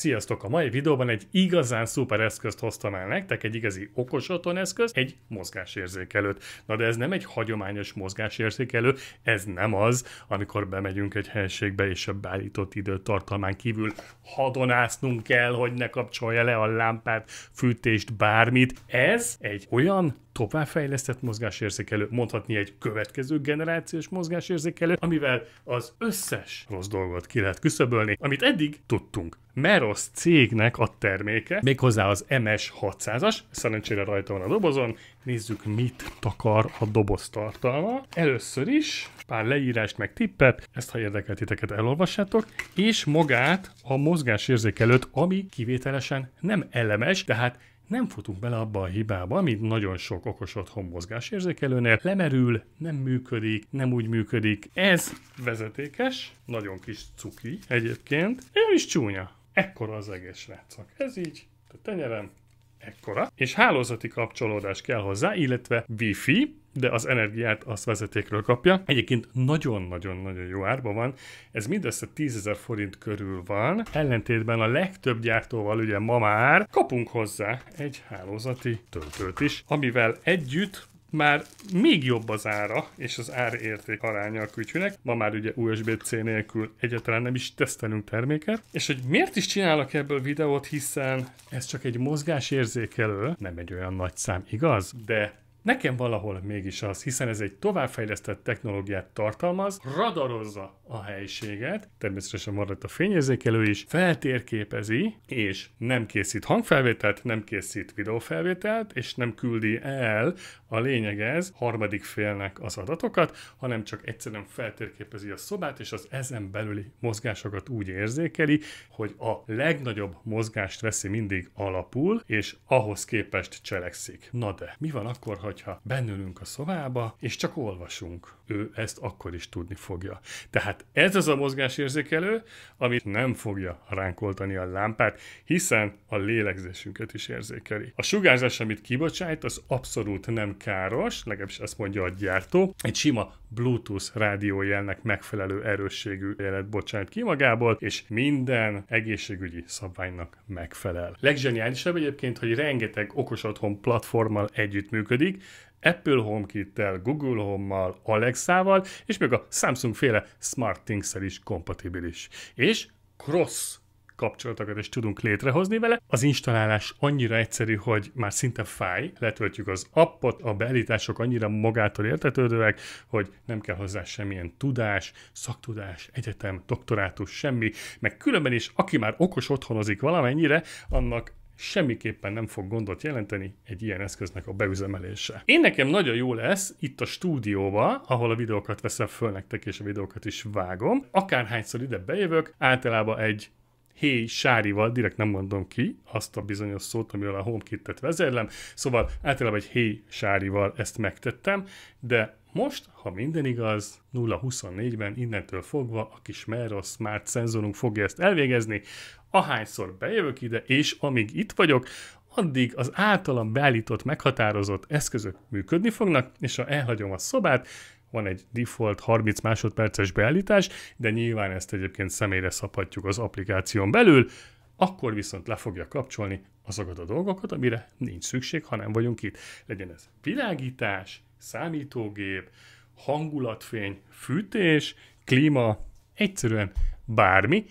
Sziasztok! A mai videóban egy igazán szuper eszközt hoztam el nektek, egy igazi okos eszköz, egy mozgásérzékelőt. Na de ez nem egy hagyományos mozgásérzékelő, ez nem az, amikor bemegyünk egy helységbe és a beállított időtartalmán kívül hadonásznunk kell, hogy ne kapcsolja le a lámpát, fűtést, bármit. Ez egy olyan továbbfejlesztett mozgásérzékelő, mondhatni egy következő generációs mozgásérzékelő, amivel az összes rossz dolgot ki lehet küszöbölni, amit eddig tudtunk. Meros cégnek a terméke, méghozzá az MS600-as, szerencsére rajta van a dobozon, nézzük mit takar a doboz tartalma. Először is pár leírást meg tippet, ezt ha érdekeltiteket elolvassátok, és magát a mozgásérzékelőt, ami kivételesen nem elemes, tehát nem futunk bele abba a hibába, amit nagyon sok okos otthon mozgásérzékelőnél lemerül, nem működik, nem úgy működik. Ez vezetékes, nagyon kis cuki egyébként, és csúnya. Ekkora az egész srácok. Ez így, a tenyerem, Ekkora. És hálózati kapcsolódás kell hozzá, illetve Wi-Fi, de az energiát azt vezetékről kapja. Egyébként nagyon-nagyon-nagyon jó árban van. Ez mindössze 10.000 forint körül van. Ellentétben a legtöbb gyártóval ugye ma már kapunk hozzá egy hálózati töltőt is, amivel együtt már még jobb az ára és az árérték aránya a kütyűnek. Ma már ugye USB-C nélkül egyáltalán nem is tesztelünk terméket. És hogy miért is csinálok ebből videót, hiszen ez csak egy mozgásérzékelő, nem egy olyan nagy szám, igaz? De Nekem valahol mégis az, hiszen ez egy továbbfejlesztett technológiát tartalmaz, radarozza a helységet, természetesen maradt a fényérzékelő is, feltérképezi, és nem készít hangfelvételt, nem készít videófelvételt, és nem küldi el, a lényegez harmadik félnek az adatokat, hanem csak egyszerűen feltérképezi a szobát, és az ezen belüli mozgásokat úgy érzékeli, hogy a legnagyobb mozgást veszi mindig alapul, és ahhoz képest cselekszik. Na de, mi van akkor, ha hogyha bennülünk a szobába, és csak olvasunk. Ő ezt akkor is tudni fogja. Tehát ez az a mozgásérzékelő, amit nem fogja ránkoltani a lámpát, hiszen a lélegzésünket is érzékeli. A sugárzás, amit kibocsájt, az abszolút nem káros, legalábbis azt mondja a gyártó. Egy sima Bluetooth rádiójelnek megfelelő erősségű jelet bocsánat ki magából, és minden egészségügyi szabványnak megfelel. Legzseniálisabb egyébként, hogy rengeteg okos otthon platformmal együttműködik, Apple HomeKit-tel, Google Home-mal, Alexa-val, és még a Samsung féle SmartThings-el is kompatibilis. És cross kapcsolatokat is tudunk létrehozni vele. Az installálás annyira egyszerű, hogy már szinte fáj, letöltjük az appot, a beállítások annyira magától értetődőek, hogy nem kell hozzá semmilyen tudás, szaktudás, egyetem, doktorátus, semmi, meg különben is, aki már okos otthonozik valamennyire, annak semmiképpen nem fog gondot jelenteni egy ilyen eszköznek a beüzemelése. Én nekem nagyon jó lesz itt a stúdióba, ahol a videókat veszem föl nektek, és a videókat is vágom. Akárhányszor ide bejövök, általában egy héj sárival, direkt nem mondom ki azt a bizonyos szót, amivel a HomeKit-et vezérlem, szóval általában egy héj sárival ezt megtettem, de most, ha minden igaz, 0-24-ben innentől fogva a kis Meros Smart szenzorunk fogja ezt elvégezni. Ahányszor bejövök ide, és amíg itt vagyok, addig az általam beállított, meghatározott eszközök működni fognak, és ha elhagyom a szobát, van egy default 30 másodperces beállítás, de nyilván ezt egyébként személyre szabhatjuk az applikáción belül, akkor viszont le fogja kapcsolni azokat a dolgokat, amire nincs szükség, ha nem vagyunk itt. Legyen ez világítás, számítógép, hangulatfény, fűtés, klíma, egyszerűen bármi,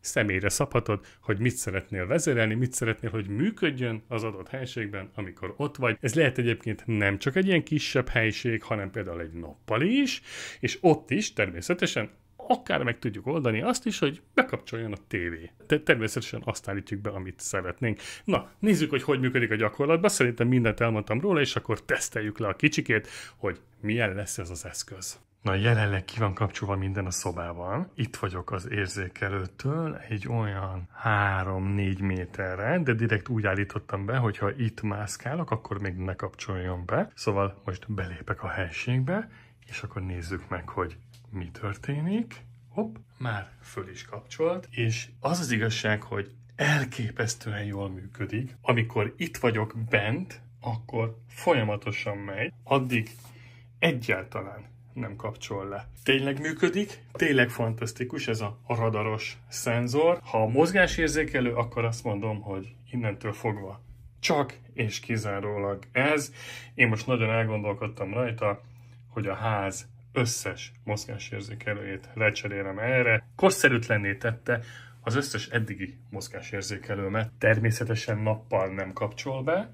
személyre szabhatod, hogy mit szeretnél vezérelni, mit szeretnél, hogy működjön az adott helységben, amikor ott vagy. Ez lehet egyébként nem csak egy ilyen kisebb helység, hanem például egy nappali is, és ott is természetesen akár meg tudjuk oldani azt is, hogy bekapcsoljon a tévé. Te természetesen azt állítjuk be, amit szeretnénk. Na, nézzük, hogy hogy működik a gyakorlatban. Szerintem mindent elmondtam róla, és akkor teszteljük le a kicsikét, hogy milyen lesz ez az eszköz. Na jelenleg ki van kapcsolva minden a szobában. Itt vagyok az érzékelőtől, egy olyan 3-4 méterre, de direkt úgy állítottam be, hogy ha itt mászkálok, akkor még ne kapcsoljon be. Szóval most belépek a helységbe, és akkor nézzük meg, hogy mi történik. Hopp, már föl is kapcsolt, és az az igazság, hogy elképesztően jól működik. Amikor itt vagyok bent, akkor folyamatosan megy, addig egyáltalán nem kapcsol le. Tényleg működik, tényleg fantasztikus ez a radaros szenzor. Ha a érzékelő, akkor azt mondom, hogy innentől fogva csak és kizárólag ez. Én most nagyon elgondolkodtam rajta, hogy a ház összes mozgásérzékelőjét lecserélem erre. Korszerűtlenné tette az összes eddigi mozgásérzékelőmet természetesen nappal nem kapcsol be,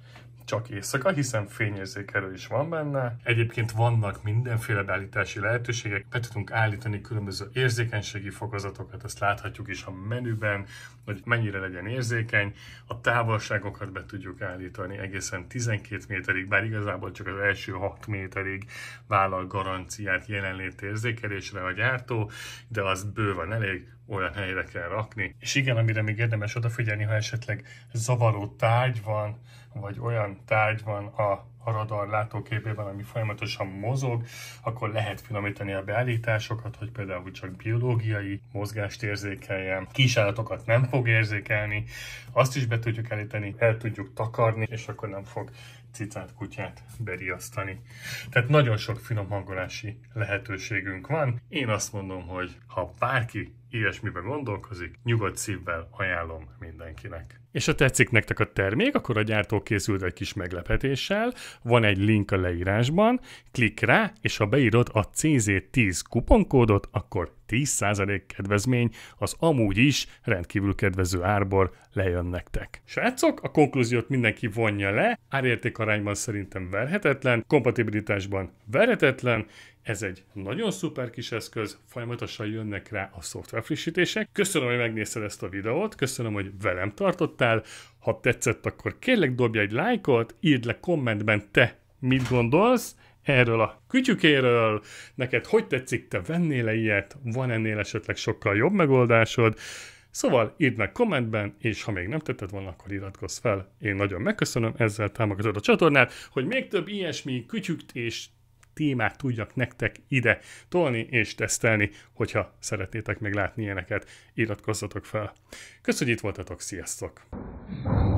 csak éjszaka, hiszen fényérzékelő is van benne. Egyébként vannak mindenféle beállítási lehetőségek, be tudunk állítani különböző érzékenységi fokozatokat, ezt láthatjuk is a menüben, hogy mennyire legyen érzékeny. A távolságokat be tudjuk állítani egészen 12 méterig, bár igazából csak az első 6 méterig vállal garanciát jelenlét érzékelésre a gyártó, de az bőven elég, olyan helyre kell rakni. És igen, amire még érdemes odafigyelni, ha esetleg zavaró tárgy van, vagy olyan tárgy van a a radar látóképében, ami folyamatosan mozog, akkor lehet finomítani a beállításokat, hogy például csak biológiai mozgást érzékeljen, kísérletokat nem fog érzékelni, azt is be tudjuk állítani, el tudjuk takarni, és akkor nem fog cicát, kutyát beriasztani. Tehát nagyon sok finom hangolási lehetőségünk van. Én azt mondom, hogy ha bárki ilyesmiben gondolkozik, nyugodt szívvel ajánlom mindenkinek. És ha tetszik nektek a termék, akkor a gyártó készült egy kis meglepetéssel, van egy link a leírásban, klik rá, és ha beírod a CZ10 kuponkódot, akkor 10% kedvezmény az amúgy is rendkívül kedvező árból lejön nektek. Srácok, a konklúziót mindenki vonja le, arányban szerintem verhetetlen, kompatibilitásban verhetetlen, ez egy nagyon szuper kis eszköz, folyamatosan jönnek rá a szoftver frissítések. Köszönöm, hogy megnézted ezt a videót, köszönöm, hogy velem tartottál. Ha tetszett, akkor kérlek dobj egy lájkot, írd le kommentben te mit gondolsz, erről a kütyükéről, neked hogy tetszik, te vennél-e ilyet, van ennél esetleg sokkal jobb megoldásod, Szóval írd meg kommentben, és ha még nem tetted volna, akkor iratkozz fel. Én nagyon megköszönöm, ezzel támogatod a csatornát, hogy még több ilyesmi kütyükt és témát tudjak nektek ide tolni és tesztelni, hogyha szeretnétek még látni ilyeneket, iratkozzatok fel. Köszönjük, hogy itt voltatok, sziasztok!